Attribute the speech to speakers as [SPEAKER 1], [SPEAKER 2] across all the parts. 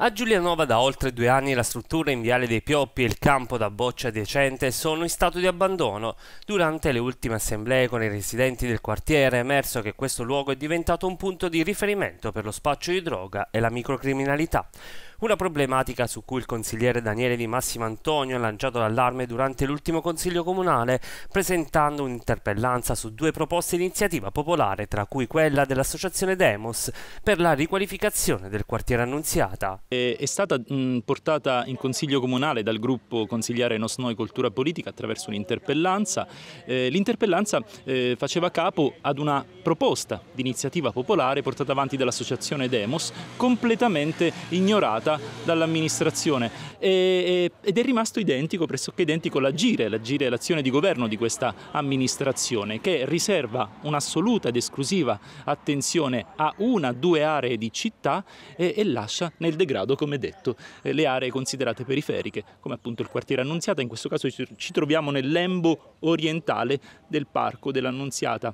[SPEAKER 1] A Giulianova da oltre due anni la struttura in Viale dei Pioppi e il campo da boccia adiacente sono in stato di abbandono. Durante le ultime assemblee con i residenti del quartiere è emerso che questo luogo è diventato un punto di riferimento per lo spaccio di droga e la microcriminalità. Una problematica su cui il consigliere Daniele Di Massimo Antonio ha lanciato l'allarme durante l'ultimo consiglio comunale, presentando un'interpellanza su due proposte di iniziativa popolare, tra cui quella dell'associazione Demos per la riqualificazione
[SPEAKER 2] del quartiere Annunziata. È stata portata in consiglio comunale dal gruppo consigliare Nos Noi Cultura Politica attraverso un'interpellanza. Eh, l'interpellanza eh, faceva capo ad una proposta di iniziativa popolare portata avanti dall'associazione Demos, completamente ignorata approvata dall'amministrazione e, ed è rimasto identico, pressoché identico l'agire, l'agire l'azione di governo di questa amministrazione che riserva un'assoluta ed esclusiva attenzione a una o due aree di città e, e, lascia nel degrado, come detto, eh, le aree considerate periferiche, come appunto il quartiere Annunziata, in questo caso ci, ci troviamo nel lembo orientale del parco dell'Annunziata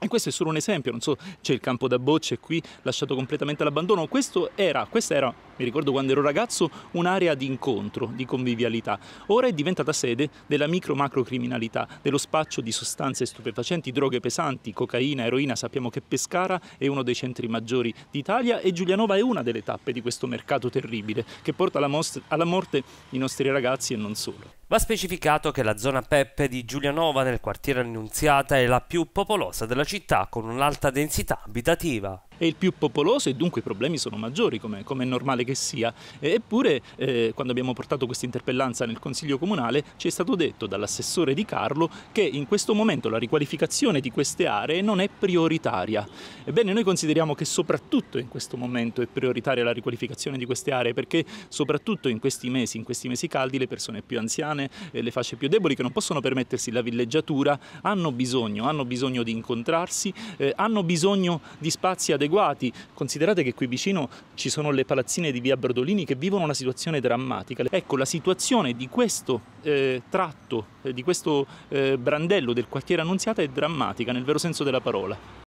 [SPEAKER 2] e questo è solo un esempio, non so, c'è il campo da bocce qui lasciato completamente all'abbandono. Questo era, questa era, mi ricordo quando ero ragazzo, un'area di incontro, di convivialità. Ora è diventata sede della micro-macro criminalità, dello spaccio di sostanze stupefacenti, droghe pesanti, cocaina, eroina. Sappiamo che Pescara è uno dei centri maggiori d'Italia e Giulianova è una delle tappe di questo mercato terribile che porta alla, most- alla morte i nostri ragazzi e non solo. Va specificato che la zona Peppe di
[SPEAKER 1] Giulianova nel quartiere
[SPEAKER 2] Annunziata è la più popolosa della città con un'alta densità abitativa è il più popoloso e dunque i problemi sono maggiori, come, è normale che sia. Eppure, eh, quando abbiamo portato questa interpellanza nel Consiglio Comunale, ci è stato detto dall'assessore Di Carlo che in questo momento la riqualificazione di queste aree non è prioritaria. Ebbene, noi consideriamo che soprattutto in questo momento è prioritaria la riqualificazione di queste aree perché soprattutto in questi mesi, in questi mesi caldi, le persone più anziane, le fasce più deboli che non possono permettersi la villeggiatura, hanno bisogno, hanno bisogno di incontrarsi, eh, hanno bisogno di spazi adeguati adeguati. Considerate che qui vicino ci sono le palazzine di via Berdolini che vivono una situazione drammatica. Ecco, la situazione di questo eh, tratto, eh, di questo eh, brandello del quartiere Annunziata è drammatica nel vero senso della parola.